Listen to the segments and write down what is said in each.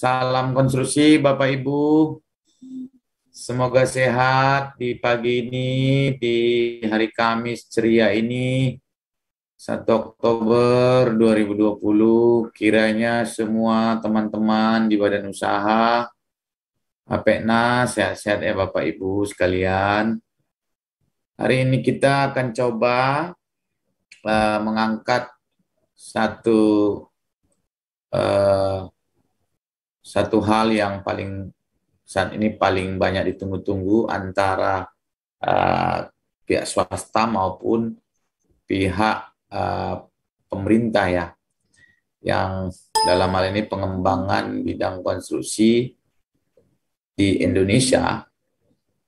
Salam konstruksi Bapak Ibu. Semoga sehat di pagi ini, di hari Kamis ceria ini, 1 Oktober 2020. Kiranya semua teman-teman di badan usaha, APEKNA, sehat-sehat ya Bapak Ibu sekalian. Hari ini kita akan coba uh, mengangkat satu uh, satu hal yang paling saat ini paling banyak ditunggu-tunggu antara uh, pihak swasta maupun pihak uh, pemerintah ya yang dalam hal ini pengembangan bidang konstruksi di Indonesia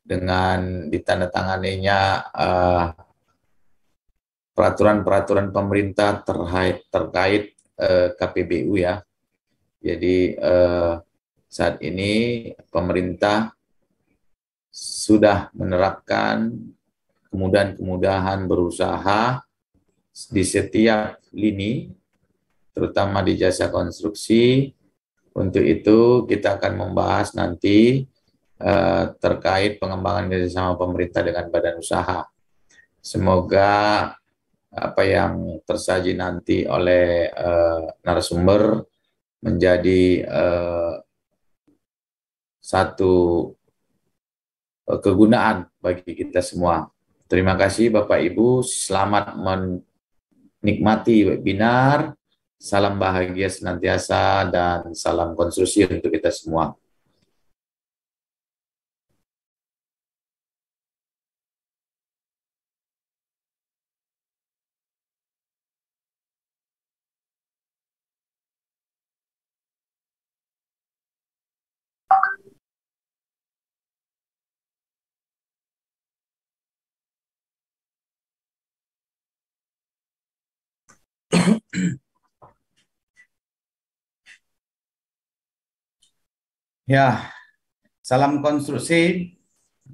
dengan ditandatanganinya uh, peraturan-peraturan pemerintah terkait terkait uh, KPBU ya jadi eh, saat ini pemerintah sudah menerapkan kemudahan-kemudahan berusaha di setiap lini, terutama di jasa konstruksi. Untuk itu kita akan membahas nanti eh, terkait pengembangan kerjasama pemerintah dengan badan usaha. Semoga apa yang tersaji nanti oleh eh, narasumber menjadi uh, satu uh, kegunaan bagi kita semua. Terima kasih Bapak Ibu, selamat menikmati webinar. Salam bahagia senantiasa dan salam konstruksi untuk kita semua. Ya, salam konstruksi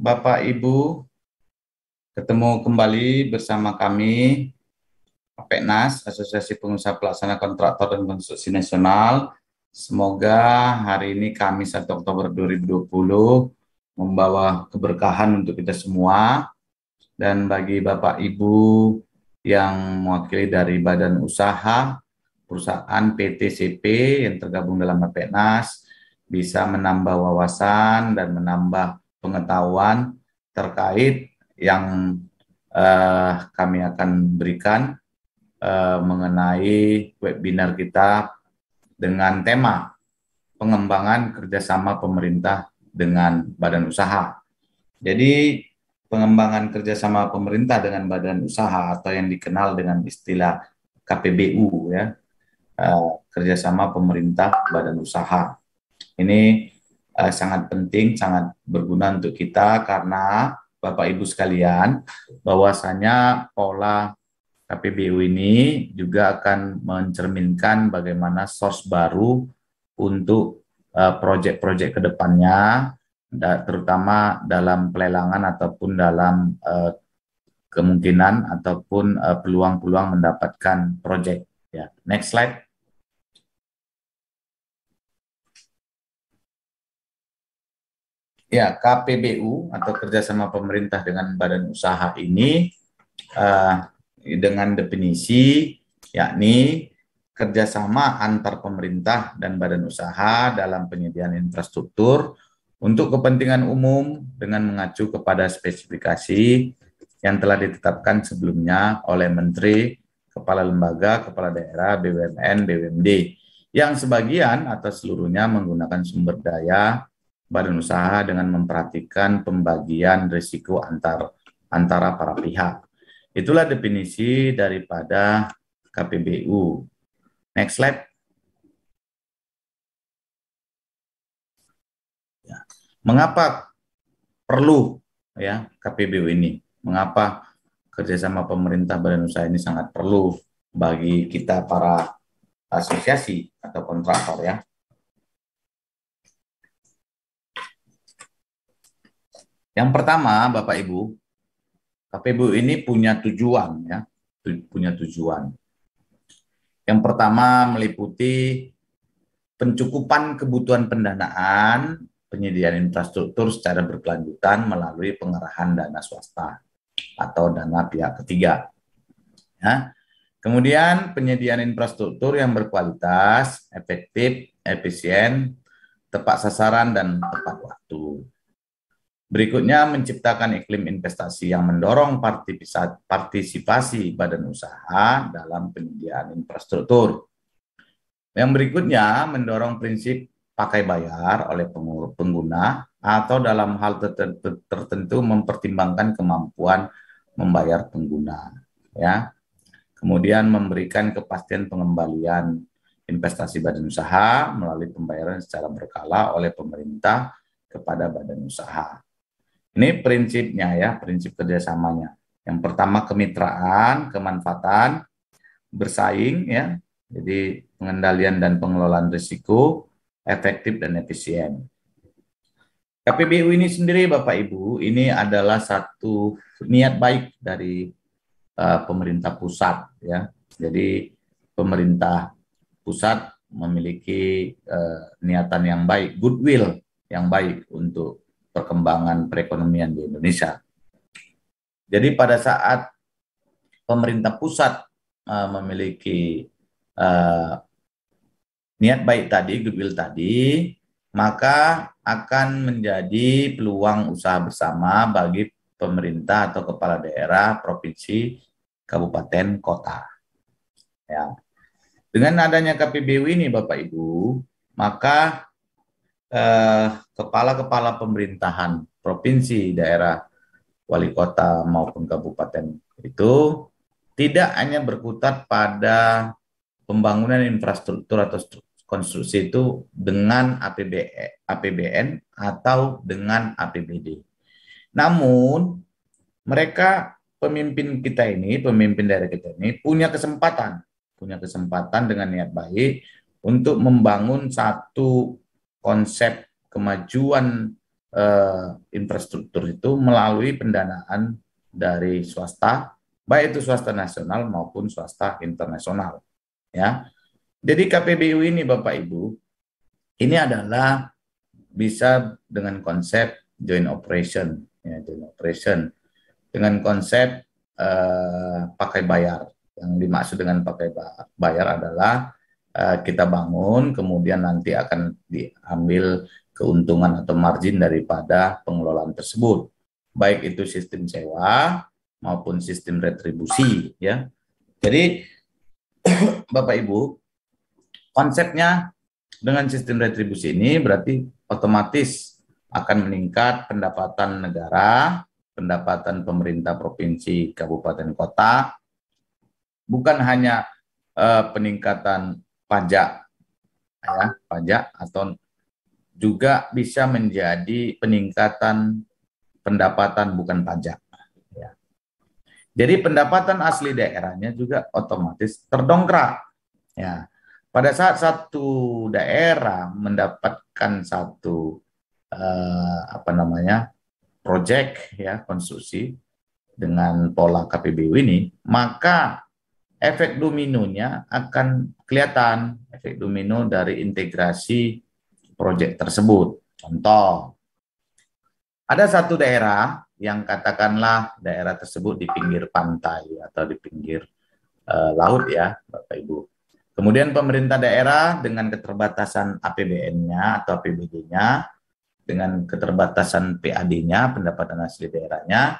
Bapak Ibu. Ketemu kembali bersama kami APENAS, Asosiasi Pengusaha Pelaksana Kontraktor dan Konstruksi Nasional. Semoga hari ini Kamis 1 Oktober 2020 membawa keberkahan untuk kita semua dan bagi Bapak Ibu yang mewakili dari badan usaha, perusahaan PTCP yang tergabung dalam Bappenas bisa menambah wawasan dan menambah pengetahuan terkait yang eh, kami akan berikan eh, mengenai webinar kita dengan tema pengembangan kerjasama pemerintah dengan badan usaha. Jadi pengembangan kerjasama pemerintah dengan badan usaha atau yang dikenal dengan istilah KPBU ya uh, kerjasama pemerintah badan usaha ini uh, sangat penting sangat berguna untuk kita karena Bapak Ibu sekalian bahwasanya pola KPBU ini juga akan mencerminkan bagaimana source baru untuk proyek eh, proyek-proyek kedepannya terutama dalam pelelangan ataupun dalam uh, kemungkinan ataupun eh, peluang-peluang uh, mendapatkan proyek. Ya, next slide. Ya, KPBU atau kerjasama pemerintah dengan badan usaha ini uh, dengan definisi yakni kerjasama antar pemerintah dan badan usaha dalam penyediaan infrastruktur untuk kepentingan umum dengan mengacu kepada spesifikasi yang telah ditetapkan sebelumnya oleh Menteri, Kepala Lembaga, Kepala Daerah, BUMN, BUMD, yang sebagian atau seluruhnya menggunakan sumber daya badan usaha dengan memperhatikan pembagian risiko antar antara para pihak. Itulah definisi daripada KPBU. Next slide. Mengapa perlu ya KPBU ini? Mengapa kerjasama pemerintah badan usaha ini sangat perlu bagi kita para asosiasi atau kontraktor ya? Yang pertama, Bapak Ibu, KPBU ini punya tujuan ya, tu, punya tujuan. Yang pertama meliputi pencukupan kebutuhan pendanaan penyediaan infrastruktur secara berkelanjutan melalui pengerahan dana swasta atau dana pihak ketiga. Ya. Kemudian penyediaan infrastruktur yang berkualitas, efektif, efisien, tepat sasaran, dan tepat waktu. Berikutnya menciptakan iklim investasi yang mendorong partisipasi badan usaha dalam penyediaan infrastruktur. Yang berikutnya mendorong prinsip pakai bayar oleh pengguna atau dalam hal tertentu mempertimbangkan kemampuan membayar pengguna ya kemudian memberikan kepastian pengembalian investasi badan usaha melalui pembayaran secara berkala oleh pemerintah kepada badan usaha ini prinsipnya ya prinsip kerjasamanya yang pertama kemitraan kemanfaatan bersaing ya jadi pengendalian dan pengelolaan risiko efektif dan efisien. KPBU ini sendiri Bapak Ibu, ini adalah satu niat baik dari uh, pemerintah pusat ya. Jadi pemerintah pusat memiliki uh, niatan yang baik, goodwill yang baik untuk perkembangan perekonomian di Indonesia. Jadi pada saat pemerintah pusat uh, memiliki uh, niat baik tadi, goodwill tadi, maka akan menjadi peluang usaha bersama bagi pemerintah atau kepala daerah, provinsi, kabupaten, kota. Ya. Dengan adanya KPBW ini Bapak Ibu, maka eh, kepala-kepala eh, pemerintahan provinsi, daerah, wali kota maupun kabupaten itu tidak hanya berkutat pada pembangunan infrastruktur atau struktur konstruksi itu dengan APBN, e, atau dengan APBD. Namun mereka pemimpin kita ini, pemimpin dari kita ini punya kesempatan, punya kesempatan dengan niat baik untuk membangun satu konsep kemajuan eh, infrastruktur itu melalui pendanaan dari swasta, baik itu swasta nasional maupun swasta internasional. Ya, jadi KPBU ini Bapak Ibu, ini adalah bisa dengan konsep joint operation, ya, joint operation dengan konsep uh, pakai bayar. Yang dimaksud dengan pakai bayar adalah uh, kita bangun, kemudian nanti akan diambil keuntungan atau margin daripada pengelolaan tersebut, baik itu sistem sewa maupun sistem retribusi, ya. Jadi Bapak Ibu, Konsepnya dengan sistem retribusi ini berarti otomatis akan meningkat pendapatan negara, pendapatan pemerintah provinsi, kabupaten, kota, bukan hanya eh, peningkatan pajak, ya pajak atau juga bisa menjadi peningkatan pendapatan bukan pajak. Ya. Jadi pendapatan asli daerahnya juga otomatis terdongkrak. Ya. Pada saat satu daerah mendapatkan satu eh, apa namanya proyek ya konstruksi dengan pola KPBU ini, maka efek dominonya akan kelihatan efek domino dari integrasi proyek tersebut. Contoh, ada satu daerah yang katakanlah daerah tersebut di pinggir pantai atau di pinggir uh, laut ya, Bapak Ibu. Kemudian pemerintah daerah dengan keterbatasan APBN-nya atau APBD-nya, dengan keterbatasan PAD-nya, pendapatan asli daerahnya,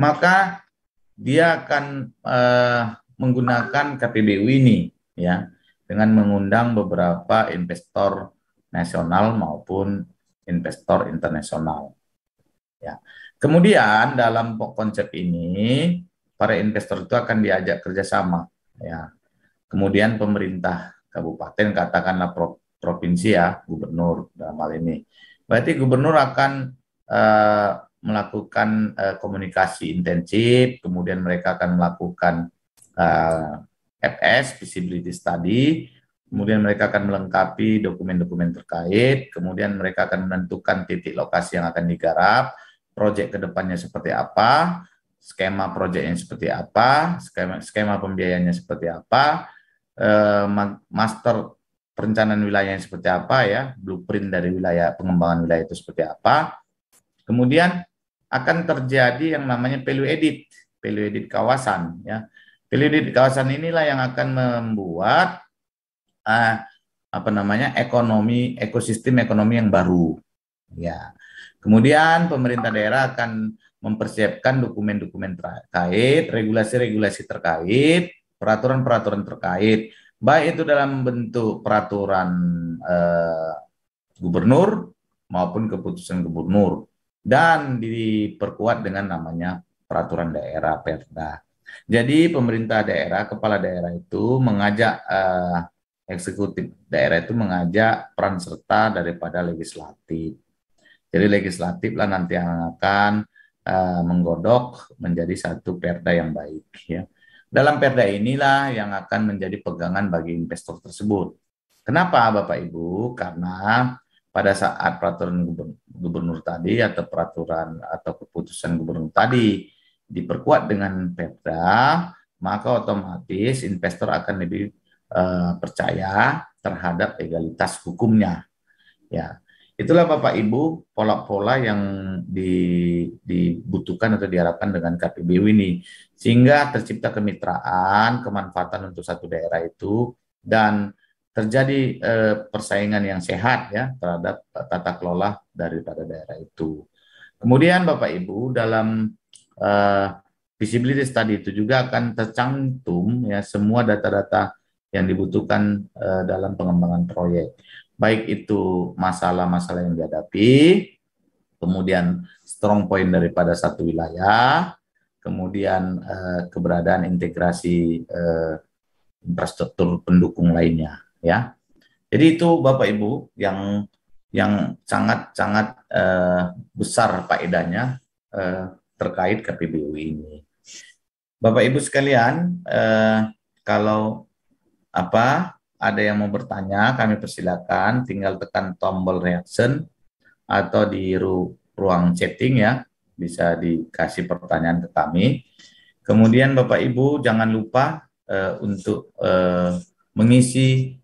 maka dia akan eh, menggunakan KPBU ini ya dengan mengundang beberapa investor nasional maupun investor internasional. Ya. Kemudian dalam konsep ini para investor itu akan diajak kerjasama ya Kemudian pemerintah kabupaten, katakanlah provinsi ya, gubernur dalam hal ini. Berarti gubernur akan uh, melakukan uh, komunikasi intensif, kemudian mereka akan melakukan uh, eh, FS, visibility study, kemudian mereka akan melengkapi dokumen-dokumen terkait, kemudian mereka akan menentukan titik lokasi yang akan digarap, proyek kedepannya seperti apa, skema proyeknya seperti apa, skema, skema pembiayanya seperti apa, eh, master perencanaan wilayah yang seperti apa ya, blueprint dari wilayah pengembangan wilayah itu seperti apa. Kemudian akan terjadi yang namanya value edit, value edit kawasan ya. Value edit kawasan inilah yang akan membuat eh, apa namanya ekonomi ekosistem ekonomi yang baru ya. Kemudian pemerintah daerah akan mempersiapkan dokumen-dokumen terkait, regulasi-regulasi terkait peraturan-peraturan terkait, baik itu dalam bentuk peraturan eh, gubernur maupun keputusan gubernur dan diperkuat dengan namanya peraturan daerah Perda. Jadi pemerintah daerah, kepala daerah itu mengajak eh, eksekutif daerah itu mengajak peran serta daripada legislatif. Jadi legislatif lah nanti yang akan uh, menggodok menjadi satu perda yang baik ya. Dalam perda inilah yang akan menjadi pegangan bagi investor tersebut. Kenapa Bapak Ibu? Karena pada saat peraturan gubernur, tadi atau peraturan atau keputusan gubernur tadi diperkuat dengan perda, maka otomatis investor akan lebih uh, percaya terhadap legalitas hukumnya. Ya, Itulah Bapak Ibu pola-pola yang di, dibutuhkan atau diharapkan dengan KPBU ini. Sehingga tercipta kemitraan, kemanfaatan untuk satu daerah itu, dan terjadi eh, persaingan yang sehat ya terhadap tata kelola dari daripada daerah itu. Kemudian Bapak Ibu dalam eh, visibility study itu juga akan tercantum ya semua data-data yang dibutuhkan eh, dalam pengembangan proyek baik itu masalah-masalah yang dihadapi, kemudian strong point daripada satu wilayah, kemudian eh, keberadaan integrasi eh, infrastruktur pendukung lainnya, ya. Jadi itu Bapak Ibu yang yang sangat-sangat eh, besar faedahnya eh, terkait KPBU ini. Bapak Ibu sekalian, eh, kalau apa ada yang mau bertanya, kami persilakan tinggal tekan tombol reaction atau di ru ruang chatting ya, bisa dikasih pertanyaan ke kami. Kemudian Bapak Ibu jangan lupa uh, untuk uh, mengisi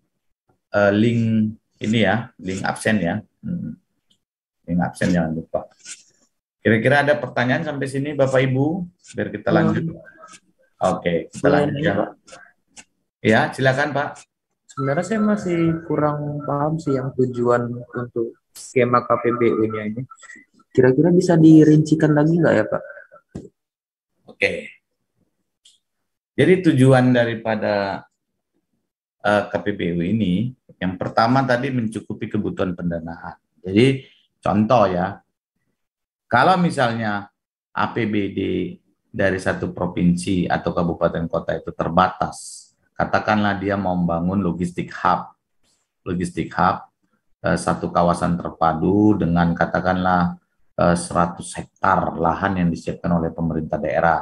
uh, link ini ya, link absen ya. Hmm. Link absen jangan lupa. Kira-kira ada pertanyaan sampai sini Bapak Ibu biar kita lanjut. Oke, okay, kita lanjut ya Ya, silakan Pak sebenarnya saya masih kurang paham sih yang tujuan untuk skema KPBU-nya ini. Kira-kira bisa dirincikan lagi nggak ya Pak? Oke. Jadi tujuan daripada uh, eh, KPBU ini, yang pertama tadi mencukupi kebutuhan pendanaan. Jadi contoh ya, kalau misalnya APBD dari satu provinsi atau kabupaten kota itu terbatas katakanlah dia mau membangun logistik hub, logistik hub eh, satu kawasan terpadu dengan katakanlah eh, seratus 100 hektar lahan yang disiapkan oleh pemerintah daerah.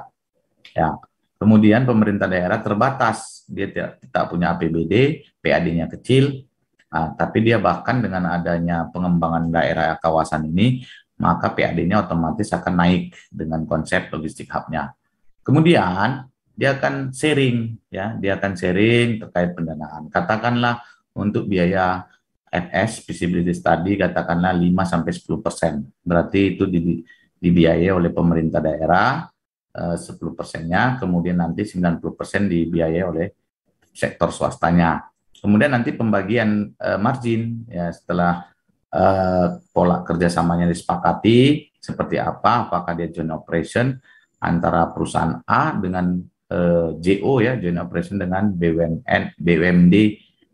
Ya. Kemudian pemerintah daerah terbatas, dia tidak, tidak punya APBD, PAD-nya kecil, nah, tapi dia bahkan dengan adanya pengembangan daerah kawasan ini, maka PAD-nya otomatis akan naik dengan konsep logistik hub-nya. Kemudian dia akan sharing ya, dia akan sharing terkait pendanaan. Katakanlah untuk biaya FS visibility study katakanlah 5 sampai 10%. Berarti itu dibiayai oleh pemerintah daerah eh, 10 persennya, kemudian nanti 90 persen dibiayai oleh sektor swastanya. Kemudian nanti pembagian eh, margin ya setelah eh, pola kerjasamanya disepakati seperti apa, apakah dia joint operation antara perusahaan A dengan eh, JO ya joint operation dengan BUMN BUMD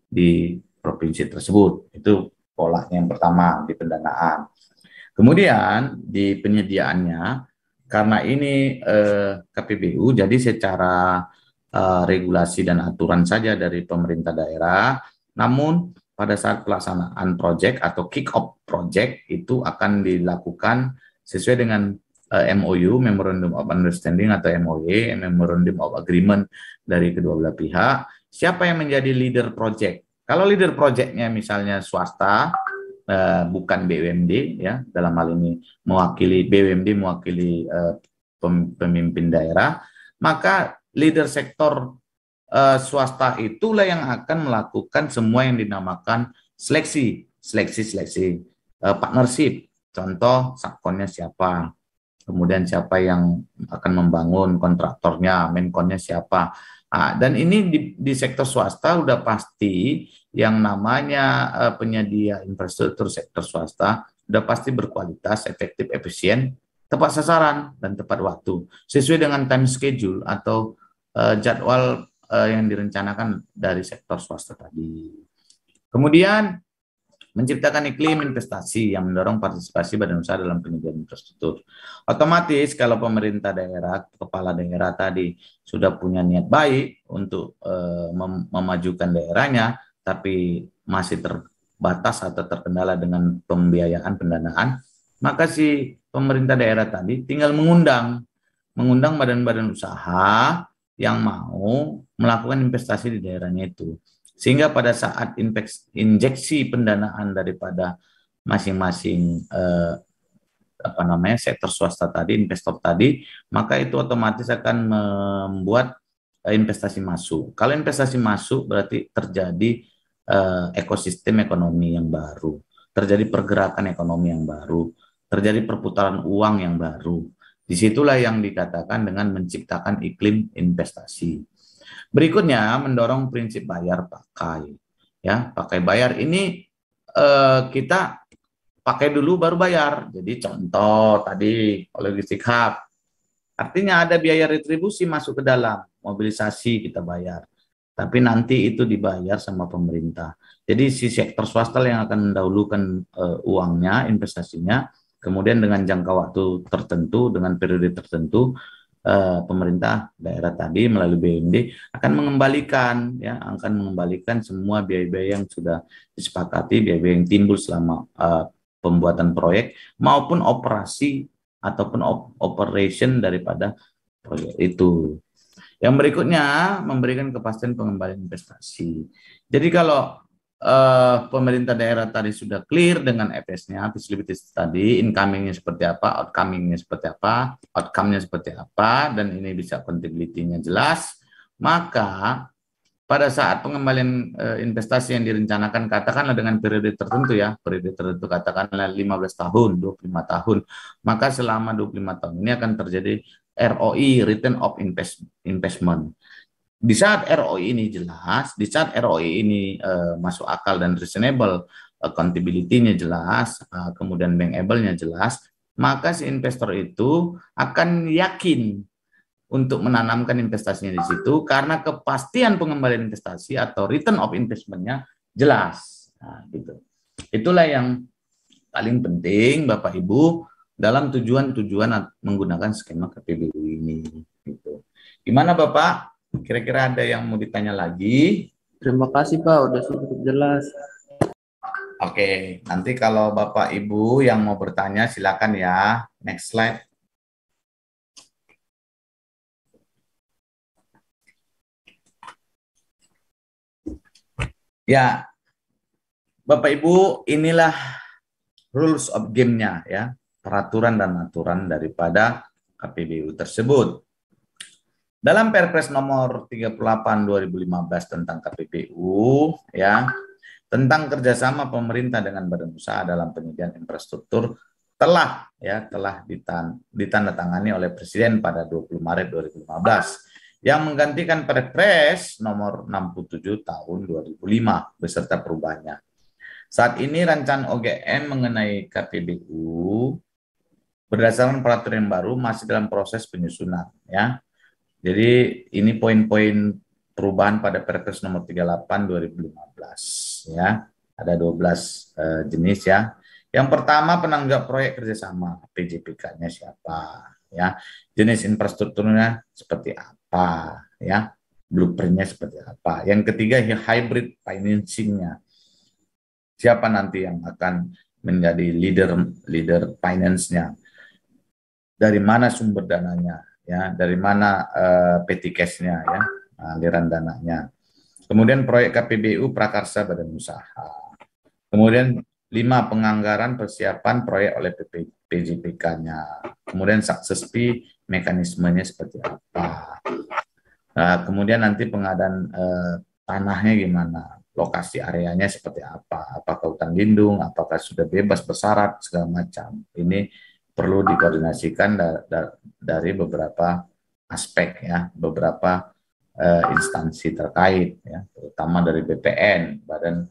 di provinsi tersebut. Itu polanya yang pertama di pendanaan. Kemudian di penyediaannya karena ini eh, KPBU jadi secara eh, regulasi dan aturan saja dari pemerintah daerah namun pada saat pelaksanaan proyek atau kick off proyek itu akan dilakukan sesuai dengan uh, eh, MOU Memorandum of Understanding atau MOY e, Memorandum of Agreement dari kedua belah pihak siapa yang menjadi leader project kalau leader projectnya misalnya swasta eh, bukan BUMD ya dalam hal ini mewakili BUMD mewakili eh, pemimpin daerah maka leader sektor swasta itulah yang akan melakukan semua yang dinamakan seleksi seleksi seleksi partnership contoh sakonnya siapa kemudian siapa yang akan membangun kontraktornya, menkonnya siapa. Nah, dan ini di, di sektor swasta udah pasti yang namanya uh, penyedia infrastruktur sektor swasta udah pasti berkualitas, efektif, efisien, tepat sasaran dan tepat waktu sesuai dengan time schedule atau uh, jadwal uh, yang direncanakan dari sektor swasta tadi. Kemudian menciptakan iklim investasi yang mendorong partisipasi badan usaha dalam penyediaan infrastruktur. Otomatis kalau pemerintah daerah, kepala daerah tadi sudah punya niat baik untuk eh, mem memajukan daerahnya, tapi masih terbatas atau terkendala dengan pembiayaan pendanaan, maka si pemerintah daerah tadi tinggal mengundang, mengundang badan-badan usaha yang mau melakukan investasi di daerahnya itu. Sehingga pada saat injeksi pendanaan daripada masing-masing eh, apa namanya sektor swasta tadi, investor tadi, maka itu otomatis akan membuat eh, investasi masuk. Kalau investasi masuk berarti terjadi eh, ekosistem ekonomi yang baru, terjadi pergerakan ekonomi yang baru, terjadi perputaran uang yang baru. Disitulah yang dikatakan dengan menciptakan iklim investasi. Berikutnya mendorong prinsip bayar pakai. Ya, pakai bayar ini eh, kita pakai dulu baru bayar. Jadi contoh tadi logistik hub. Artinya ada biaya retribusi masuk ke dalam, mobilisasi kita bayar. Tapi nanti itu dibayar sama pemerintah. Jadi si sektor swasta yang akan mendahulukan eh, uangnya, investasinya, kemudian dengan jangka waktu tertentu, dengan periode tertentu, Eh, pemerintah daerah tadi melalui BMD akan mengembalikan ya akan mengembalikan semua biaya-biaya yang sudah disepakati biaya-biaya yang timbul selama eh, pembuatan proyek maupun operasi ataupun op operation daripada proyek itu. Yang berikutnya memberikan kepastian pengembalian investasi. Jadi kalau uh, pemerintah daerah tadi sudah clear dengan FS-nya, facilities tadi, incoming-nya seperti apa, outcoming-nya seperti apa, outcome-nya seperti apa, dan ini bisa accountability-nya jelas, maka pada saat pengembalian uh, investasi yang direncanakan, katakanlah dengan periode tertentu ya, periode tertentu katakanlah 15 tahun, 25 tahun, maka selama 25 tahun ini akan terjadi ROI, e, Return of Invest, Investment di saat ROI ini jelas, di saat ROI ini uh, masuk akal dan reasonable, eh, accountability-nya jelas, uh, kemudian bankable-nya jelas, maka si investor itu akan yakin untuk menanamkan investasinya di situ karena kepastian pengembalian investasi atau return of investment-nya jelas. Nah, gitu. Itulah yang paling penting Bapak Ibu dalam tujuan-tujuan menggunakan skema KPBU ini gitu. Gimana Bapak? Kira-kira ada yang mau ditanya lagi? Terima kasih Pak, udah cukup jelas. Oke, nanti kalau Bapak Ibu yang mau bertanya silakan ya. Next slide. Ya, Bapak Ibu, inilah rules of game-nya ya, peraturan dan aturan daripada KPBU tersebut. Dalam Perpres nomor 38 2015 tentang KPPU ya, tentang kerjasama pemerintah dengan badan usaha dalam penyediaan infrastruktur telah ya telah ditandatangani oleh Presiden pada 20 Maret 2015 yang menggantikan Perpres nomor 67 tahun 2005 beserta perubahannya. Saat ini rancangan OGM mengenai KPPU berdasarkan peraturan baru masih dalam proses penyusunan ya jadi ini poin-poin perubahan pada Perpres nomor 38 2015 ya. Ada 12 uh, eh, jenis ya. Yang pertama penanggap proyek kerjasama PJPK-nya siapa ya. Jenis infrastrukturnya seperti apa ya. Blueprintnya seperti apa. Yang ketiga hybrid financing-nya. Siapa nanti yang akan menjadi leader leader finance-nya. Dari mana sumber dananya? ya dari mana eh, ya aliran dananya. Kemudian proyek KPBU Prakarsa Badan Usaha. Kemudian lima penganggaran persiapan proyek oleh PJPK-nya. Kemudian fee mekanismenya seperti apa. Nah, kemudian nanti pengadaan uh, tanahnya gimana, lokasi areanya seperti apa, apakah hutan lindung, apakah sudah bebas bersyarat segala macam. Ini perlu dikoordinasikan da da dari beberapa aspek ya, beberapa uh, instansi terkait ya, terutama dari BPN, Badan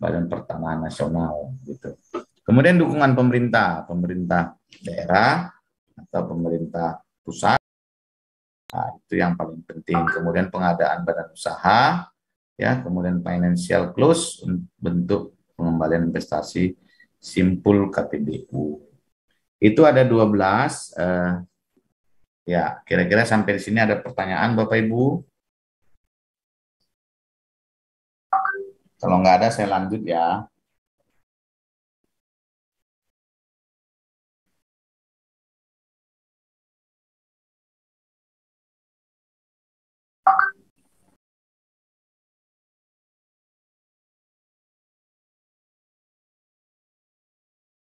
Badan Pertanahan Nasional gitu. Kemudian dukungan pemerintah, pemerintah daerah atau pemerintah pusat Nah, itu yang paling penting. Kemudian pengadaan badan usaha, ya, kemudian financial close bentuk pengembalian investasi simpul KPBU. Itu ada 12 uh, eh, ya, kira-kira sampai di sini ada pertanyaan Bapak Ibu? Kalau nggak ada saya lanjut ya.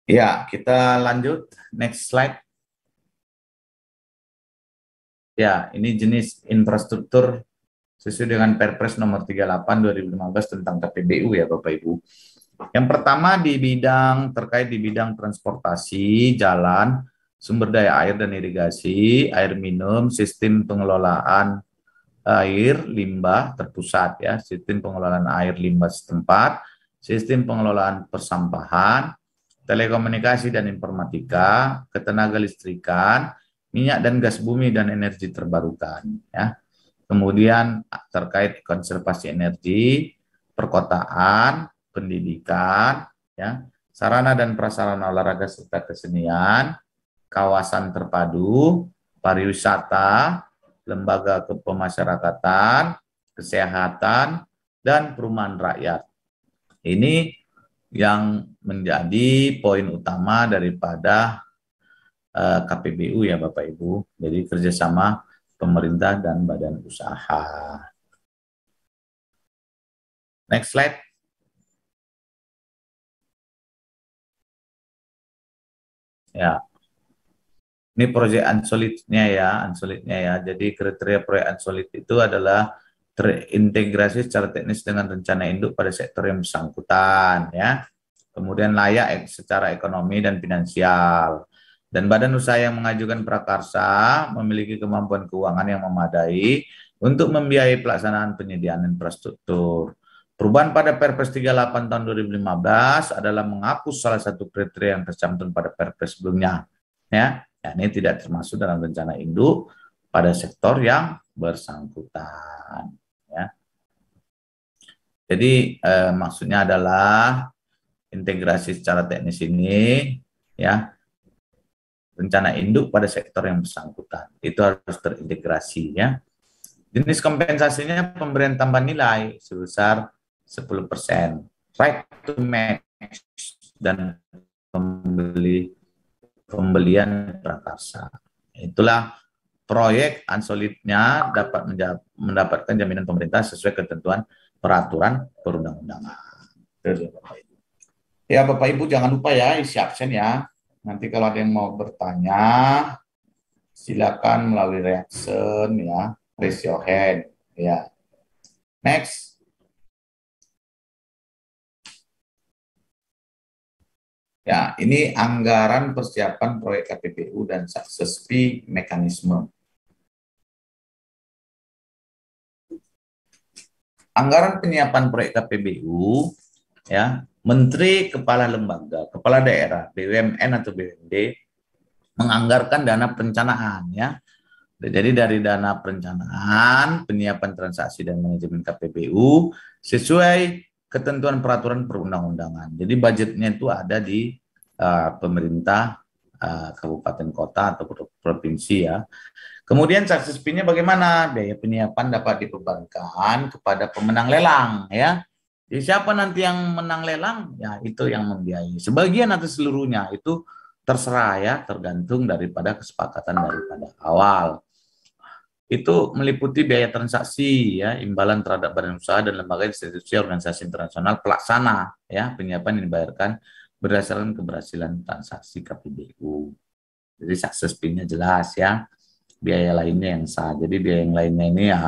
Ya, kita lanjut. Next slide. Ya, ini jenis infrastruktur sesuai dengan Perpres nomor 38 2015 tentang KPBU ya Bapak Ibu. Yang pertama di bidang terkait di bidang transportasi, jalan, sumber daya air dan irigasi, air minum, sistem pengelolaan air limbah terpusat ya, sistem pengelolaan air limbah setempat, sistem pengelolaan persampahan, telekomunikasi dan informatika, ketenaga listrikan, minyak dan gas bumi dan energi terbarukan ya. Kemudian terkait konservasi energi, perkotaan, pendidikan ya, sarana dan prasarana olahraga serta kesenian, kawasan terpadu, pariwisata, lembaga kepemasyarakatan, kesehatan dan perumahan rakyat. Ini yang menjadi poin utama daripada uh, eh, KPBU ya Bapak Ibu. Jadi kerjasama pemerintah dan badan usaha. Next slide. Ya. Ini proyek ansolidnya ya, ansolidnya ya. Jadi kriteria proyek ansolid itu adalah terintegrasi secara teknis dengan rencana induk pada sektor yang bersangkutan ya. Kemudian layak secara ekonomi dan finansial. Dan badan usaha yang mengajukan prakarsa memiliki kemampuan keuangan yang memadai untuk membiayai pelaksanaan penyediaan infrastruktur. Perubahan pada Perpres 38 tahun 2015 adalah menghapus salah satu kriteria yang tercantum pada Perpres sebelumnya. Ya, Ini tidak termasuk dalam rencana induk pada sektor yang bersangkutan. Jadi eh, maksudnya adalah integrasi secara teknis ini ya rencana induk pada sektor yang bersangkutan itu harus terintegrasi ya. Jenis kompensasinya pemberian tambahan nilai sebesar 10%, right to match dan pembeli pembelian prakarsa. Itulah proyek ansolidnya dapat mendapatkan jaminan pemerintah sesuai ketentuan peraturan perundang-undangan. Ya Bapak Ibu jangan lupa ya isi absen ya. Nanti kalau ada yang mau bertanya silakan melalui reaction ya, raise your hand ya. Next. Ya, ini anggaran persiapan proyek KPPU dan success fee mekanisme. anggaran penyiapan proyek KPBU ya menteri kepala lembaga kepala daerah BUMN atau BUMD menganggarkan dana perencanaan ya jadi dari dana perencanaan, penyiapan transaksi dan manajemen KPBU sesuai ketentuan peraturan perundang-undangan. Jadi budgetnya itu ada di uh, pemerintah uh, kabupaten kota atau provinsi ya. Kemudian saksi pinnya bagaimana? Biaya penyiapan dapat dibebankan kepada pemenang lelang ya. Jadi siapa nanti yang menang lelang? Ya itu yang membiayai. Sebagian atau seluruhnya itu terserah ya, tergantung daripada kesepakatan daripada awal. Itu meliputi biaya transaksi ya, imbalan terhadap badan usaha dan lembaga institusi organisasi internasional pelaksana ya, penyiapan yang dibayarkan berdasarkan keberhasilan transaksi KPBU. Jadi sukses pinnya jelas ya biaya lainnya yang sah. Jadi biaya yang lainnya ini ya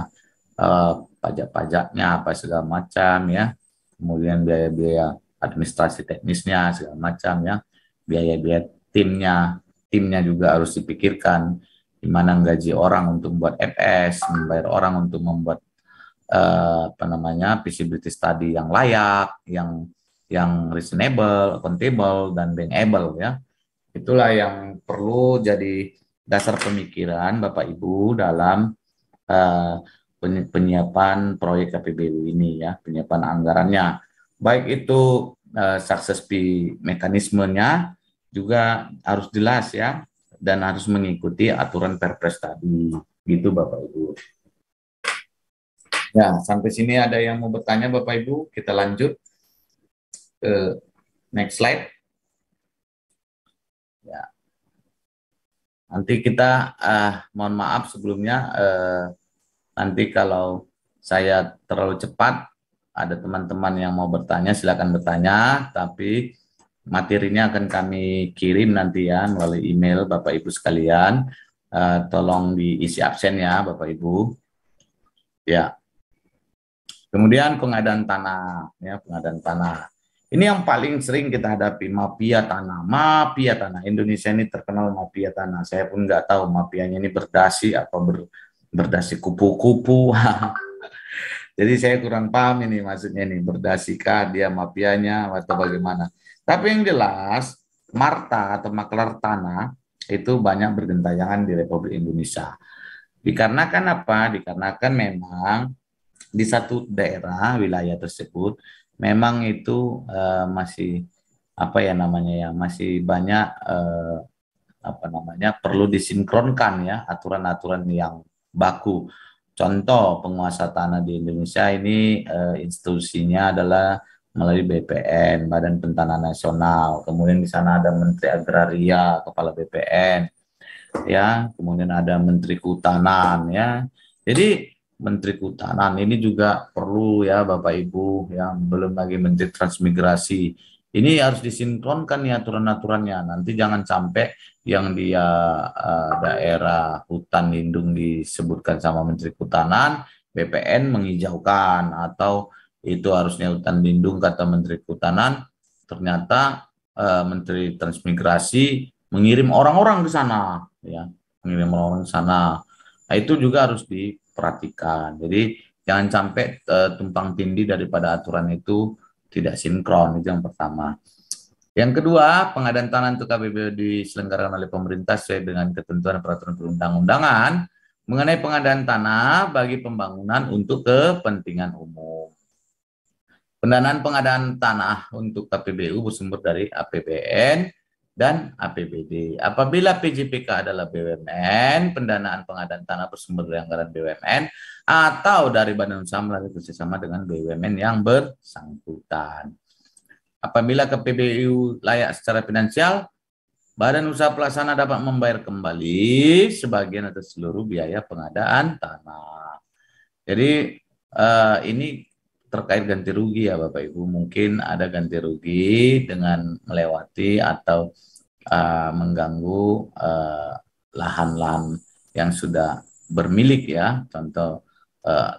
eh, pajak-pajaknya apa segala macam ya, kemudian biaya-biaya administrasi teknisnya segala macam ya, biaya-biaya timnya, timnya juga harus dipikirkan di gimana gaji orang untuk membuat FS, membayar orang untuk membuat eh, apa namanya feasibility study yang layak, yang yang reasonable, accountable, dan bankable ya. Itulah yang perlu jadi dasar pemikiran Bapak Ibu dalam uh, penyiapan proyek KPBU ini ya, penyiapan anggarannya. Baik itu uh, eh, sukses mekanismenya juga harus jelas ya dan harus mengikuti aturan Perpres tadi. Gitu Bapak Ibu. Ya, sampai sini ada yang mau bertanya Bapak Ibu, kita lanjut ke next slide. Ya. Nanti kita, uh, mohon maaf sebelumnya, uh, nanti kalau saya terlalu cepat, ada teman-teman yang mau bertanya, silakan bertanya, tapi materinya akan kami kirim nanti ya melalui email Bapak Ibu sekalian. Uh, tolong diisi absen ya Bapak Ibu. Ya. Kemudian pengadaan tanah, ya pengadaan tanah. Ini yang paling sering kita hadapi, mafia tanah. Mafia tanah Indonesia ini terkenal mafia tanah. Saya pun nggak tahu mafianya ini berdasi apa ber, berdasi kupu-kupu. Jadi saya kurang paham ini maksudnya ini berdasikah dia mafianya atau bagaimana. Tapi yang jelas Marta atau maklar tanah itu banyak bergentayangan di Republik Indonesia. Dikarenakan apa? Dikarenakan memang di satu daerah wilayah tersebut memang itu uh, masih apa ya namanya ya masih banyak uh, apa namanya perlu disinkronkan ya aturan-aturan yang baku. Contoh penguasa tanah di Indonesia ini uh, institusinya adalah melalui BPN, Badan Pentanah Nasional. Kemudian di sana ada Menteri Agraria, Kepala BPN. Ya, kemudian ada Menteri Kehutanan ya. Jadi Menteri Kehutanan ini juga perlu ya Bapak Ibu yang belum lagi Menteri Transmigrasi. Ini harus disinkronkan ya aturan-aturannya. Nanti jangan sampai yang dia uh, daerah hutan lindung disebutkan sama Menteri Kehutanan, BPN mengijaukan atau itu harusnya hutan lindung kata Menteri Kehutanan, ternyata uh, Menteri Transmigrasi mengirim orang-orang ke sana ya, mengirim orang-orang ke sana. Nah, itu juga harus di perhatikan. Jadi jangan sampai uh, tumpang tindih daripada aturan itu tidak sinkron itu yang pertama. Yang kedua, pengadaan tanah untuk KBB diselenggarakan oleh pemerintah sesuai dengan ketentuan peraturan perundang-undangan mengenai pengadaan tanah bagi pembangunan untuk kepentingan umum. Pendanaan pengadaan tanah untuk KPBU bersumber dari APBN dan APBD. Apabila PJPK adalah BUMN, pendanaan pengadaan tanah bersumber dari anggaran BUMN, atau dari badan usaha melalui kerjasama dengan BUMN yang bersangkutan. Apabila ke PBU layak secara finansial, badan usaha pelaksana dapat membayar kembali sebagian atau seluruh biaya pengadaan tanah. Jadi eh, ini terkait ganti rugi ya Bapak Ibu. Mungkin ada ganti rugi dengan melewati atau uh, mengganggu eh, lahan-lahan uh, yang sudah bermilik ya, contoh uh,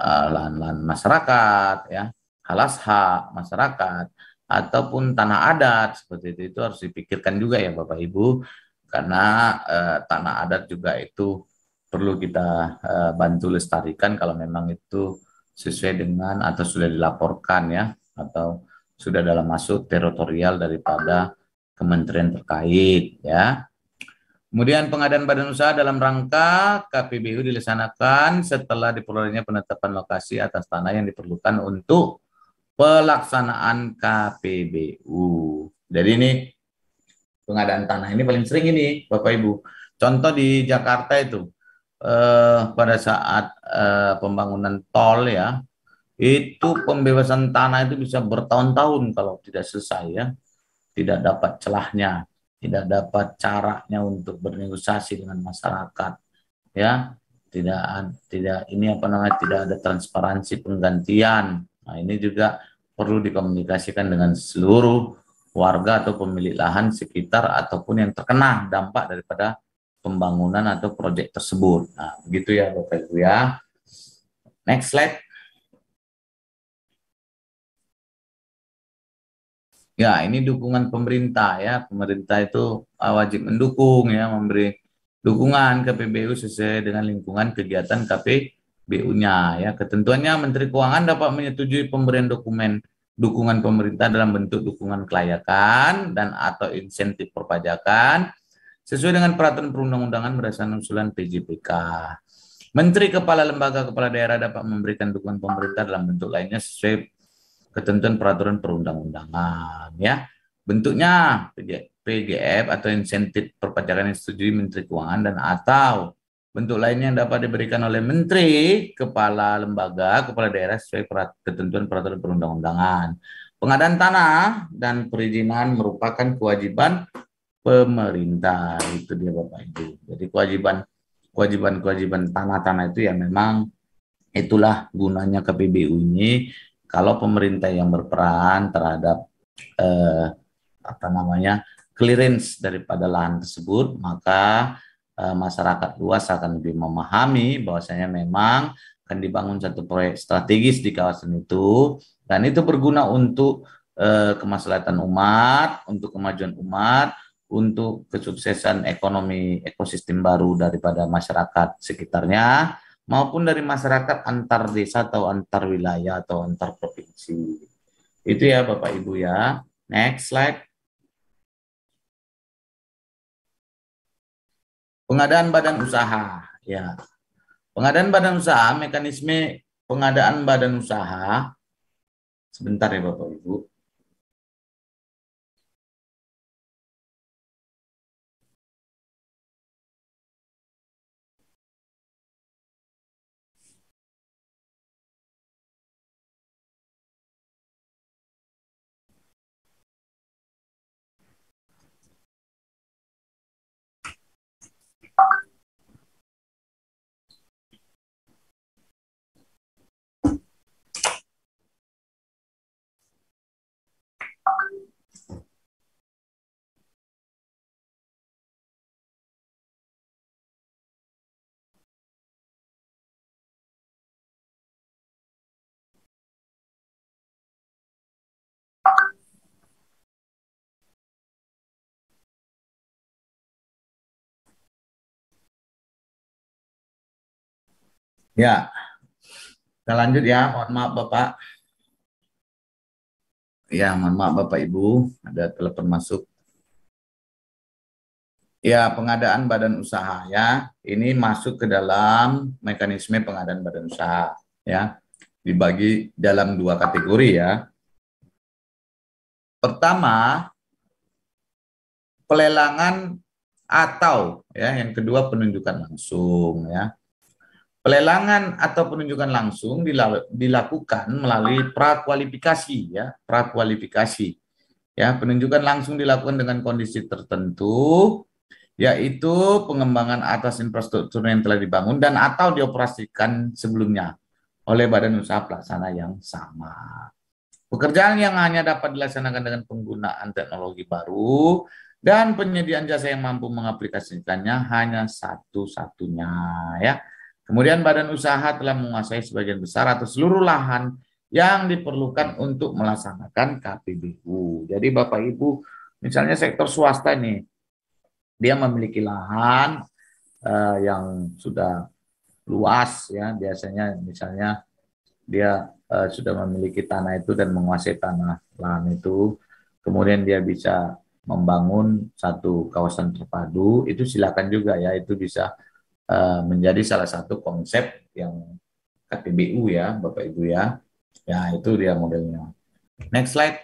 lahan-lahan masyarakat ya, halas hak masyarakat ataupun tanah adat seperti itu itu harus dipikirkan juga ya Bapak Ibu karena uh, tanah adat juga itu perlu kita uh, bantu lestarikan kalau memang itu sesuai dengan atau sudah dilaporkan ya atau sudah dalam masuk teritorial daripada kementerian terkait ya. Kemudian pengadaan badan usaha dalam rangka KPBU dilaksanakan setelah diperolehnya penetapan lokasi atas tanah yang diperlukan untuk pelaksanaan KPBU. Jadi ini pengadaan tanah ini paling sering ini Bapak Ibu. Contoh di Jakarta itu eh, pada saat eh, pembangunan tol ya itu pembebasan tanah itu bisa bertahun-tahun kalau tidak selesai ya tidak dapat celahnya, tidak dapat caranya untuk bernegosiasi dengan masyarakat, ya tidak tidak ini apa namanya tidak ada transparansi penggantian. Nah ini juga perlu dikomunikasikan dengan seluruh warga atau pemilik lahan sekitar ataupun yang terkena dampak daripada pembangunan atau proyek tersebut. Nah begitu ya Bapak Ibu ya. Next slide. Ya, ini dukungan pemerintah ya. Pemerintah itu ah, wajib mendukung ya, memberi dukungan ke PBU sesuai dengan lingkungan kegiatan KPBU-nya ya. Ketentuannya Menteri Keuangan dapat menyetujui pemberian dokumen dukungan pemerintah dalam bentuk dukungan kelayakan dan atau insentif perpajakan sesuai dengan peraturan perundang-undangan berdasarkan usulan PJPK. Menteri Kepala Lembaga Kepala Daerah dapat memberikan dukungan pemerintah dalam bentuk lainnya sesuai ketentuan peraturan perundang-undangan ya. Bentuknya PGF atau insentif perpajakan yang disetujui Menteri Keuangan dan atau bentuk lainnya yang dapat diberikan oleh menteri, kepala lembaga, kepala daerah sesuai ketentuan peraturan perundang-undangan. Pengadaan tanah dan perizinan merupakan kewajiban pemerintah. Itu dia Bapak Ibu. Jadi kewajiban kewajiban kewajiban tanah-tanah itu ya memang itulah gunanya KPBU ini kalau pemerintah yang berperan terhadap eh, apa namanya clearance daripada lahan tersebut, maka eh, masyarakat luas akan lebih memahami bahwasanya memang akan dibangun satu proyek strategis di kawasan itu dan itu berguna untuk eh, kemaslahatan umat, untuk kemajuan umat, untuk kesuksesan ekonomi ekosistem baru daripada masyarakat sekitarnya maupun dari masyarakat antar desa atau antar wilayah atau antar provinsi. Itu ya Bapak Ibu ya. Next slide. Pengadaan badan usaha, ya. Pengadaan badan usaha, mekanisme pengadaan badan usaha. Sebentar ya Bapak Ibu. talk. Ya, kita lanjut ya. Mohon maaf Bapak. Ya, mohon maaf Bapak Ibu, ada telepon masuk. Ya, pengadaan badan usaha ya. Ini masuk ke dalam mekanisme pengadaan badan usaha ya. Dibagi dalam dua kategori ya. Pertama, pelelangan atau ya yang kedua penunjukan langsung ya. Pelelangan atau penunjukan langsung dilakukan melalui prakualifikasi ya, prakualifikasi. Ya, penunjukan langsung dilakukan dengan kondisi tertentu yaitu pengembangan atas infrastruktur yang telah dibangun dan atau dioperasikan sebelumnya oleh badan usaha pelaksana yang sama. Pekerjaan yang hanya dapat dilaksanakan dengan penggunaan teknologi baru dan penyediaan jasa yang mampu mengaplikasikannya hanya satu-satunya ya Kemudian badan usaha telah menguasai sebagian besar atau seluruh lahan yang diperlukan untuk melaksanakan KPBU. Jadi Bapak Ibu, misalnya sektor swasta ini, dia memiliki lahan uh, yang sudah luas ya, biasanya misalnya dia uh, sudah memiliki tanah itu dan menguasai tanah lahan itu, kemudian dia bisa membangun satu kawasan terpadu, itu silakan juga ya, itu bisa Eh, menjadi salah satu konsep yang KPBU ya, Bapak Ibu ya. Ya, itu dia modelnya. Next slide.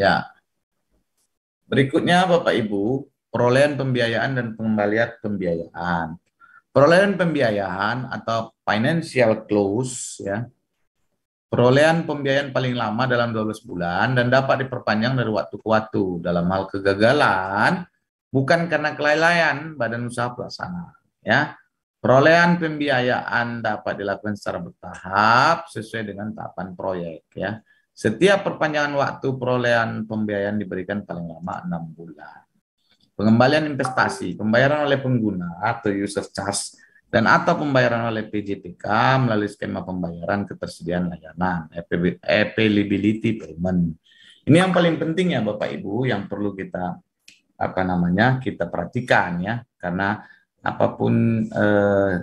Ya. Berikutnya Bapak Ibu, perolehan pembiayaan dan pengembalian pembiayaan. Perolehan pembiayaan atau financial close ya perolehan pembiayaan paling lama dalam 12 bulan dan dapat diperpanjang dari waktu ke waktu dalam hal kegagalan bukan karena kelalaian badan usaha pelaksana ya perolehan pembiayaan dapat dilakukan secara bertahap sesuai dengan tahapan proyek ya setiap perpanjangan waktu perolehan pembiayaan diberikan paling lama enam bulan pengembalian investasi pembayaran oleh pengguna atau user charge dan atau pembayaran oleh PJTK melalui skema pembayaran ketersediaan layanan availability e e payment. Ini yang paling penting ya Bapak Ibu yang perlu kita apa namanya kita perhatikan ya karena apapun eh,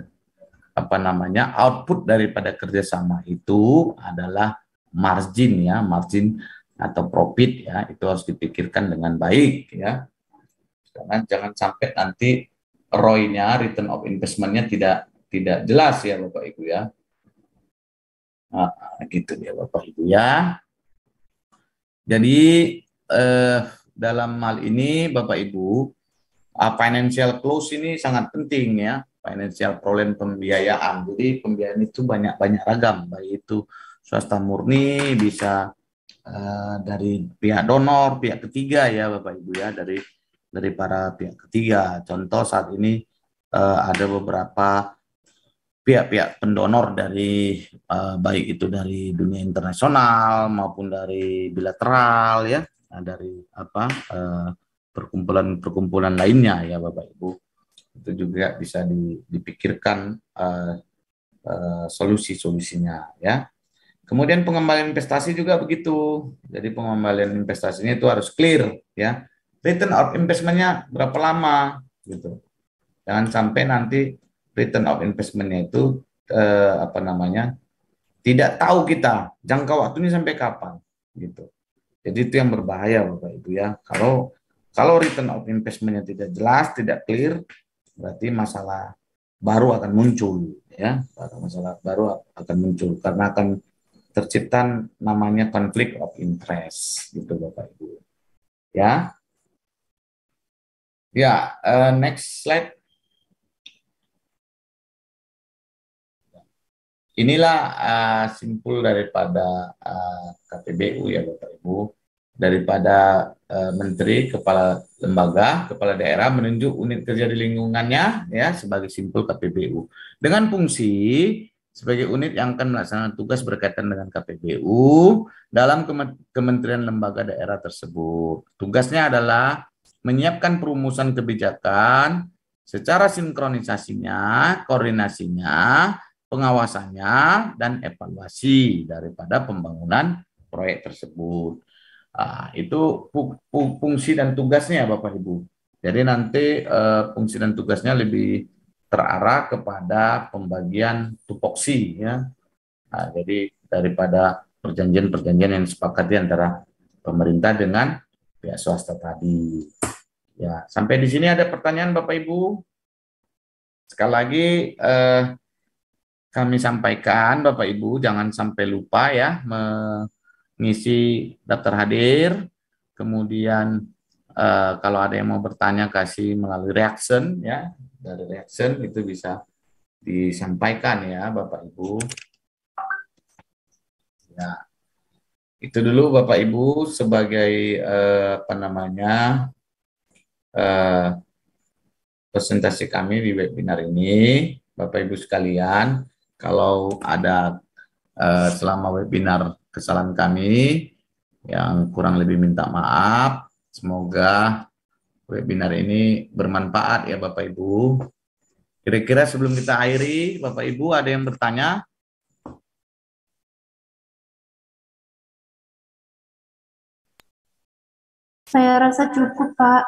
apa namanya output daripada kerjasama itu adalah margin ya margin atau profit ya itu harus dipikirkan dengan baik ya karena jangan sampai nanti ROI-nya, return of investment-nya tidak tidak jelas ya Bapak Ibu ya. Nah, gitu ya Bapak Ibu ya. Jadi eh, dalam hal ini Bapak Ibu uh, financial close ini sangat penting ya financial problem pembiayaan. Jadi pembiayaan itu banyak-banyak ragam, baik itu swasta murni, bisa uh, dari pihak donor, pihak ketiga ya Bapak Ibu ya, dari dari para pihak ketiga. Contoh saat ini uh, ada beberapa pihak-pihak pendonor dari uh, baik itu dari dunia internasional maupun dari bilateral ya, nah, dari apa eh, perkumpulan-perkumpulan uh, lainnya ya Bapak Ibu. Itu juga bisa dipikirkan uh, uh, solusi-solusinya ya. Kemudian pengembalian investasi juga begitu. Jadi pengembalian investasinya itu harus clear ya return of investmentnya berapa lama gitu jangan sampai nanti return of investmentnya itu eh, apa namanya tidak tahu kita jangka waktunya sampai kapan gitu jadi itu yang berbahaya bapak ibu ya kalau kalau return of investmentnya tidak jelas tidak clear berarti masalah baru akan muncul ya masalah baru akan muncul karena akan tercipta namanya konflik of interest gitu Bapak Ibu. Ya. Ya, yeah, uh, next slide. Inilah uh, simpul daripada uh, eh, KPBU ya Bapak Ibu, daripada uh, Menteri, Kepala Lembaga, Kepala Daerah menunjuk unit kerja di lingkungannya ya sebagai simpul KPBU dengan fungsi sebagai unit yang akan melaksanakan tugas berkaitan dengan KPBU dalam kementerian lembaga daerah tersebut. Tugasnya adalah menyiapkan perumusan kebijakan secara sinkronisasinya, koordinasinya, pengawasannya, dan evaluasi daripada pembangunan proyek tersebut. Ah, itu fungsi dan tugasnya Bapak Ibu. Jadi nanti eh, fungsi dan tugasnya lebih terarah kepada pembagian tupoksi ya. Ah, jadi daripada perjanjian-perjanjian yang disepakati antara pemerintah dengan pihak ya, swasta tadi. Ya, sampai di sini ada pertanyaan Bapak Ibu? Sekali lagi eh, kami sampaikan Bapak Ibu jangan sampai lupa ya mengisi daftar hadir. Kemudian eh, kalau ada yang mau bertanya kasih melalui reaction ya. Dari reaction itu bisa disampaikan ya Bapak Ibu. Ya. Itu dulu Bapak Ibu sebagai eh, apa namanya eh, presentasi kami di webinar ini. Bapak Ibu sekalian, kalau ada eh, selama webinar kesalahan kami yang kurang lebih minta maaf. Semoga webinar ini bermanfaat ya Bapak Ibu. Kira-kira sebelum kita akhiri, Bapak Ibu ada yang bertanya? Saya rasa cukup, Pak.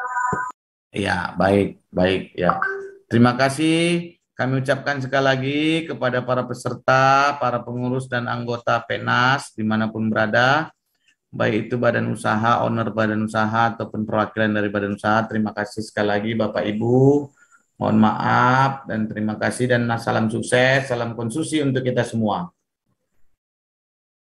Ya, baik, baik ya. Terima kasih kami ucapkan sekali lagi kepada para peserta, para pengurus dan anggota PENAS dimanapun berada, baik itu badan usaha, owner badan usaha ataupun perwakilan dari badan usaha. Terima kasih sekali lagi Bapak Ibu. Mohon maaf dan terima kasih dan salam sukses, salam konsumsi untuk kita semua.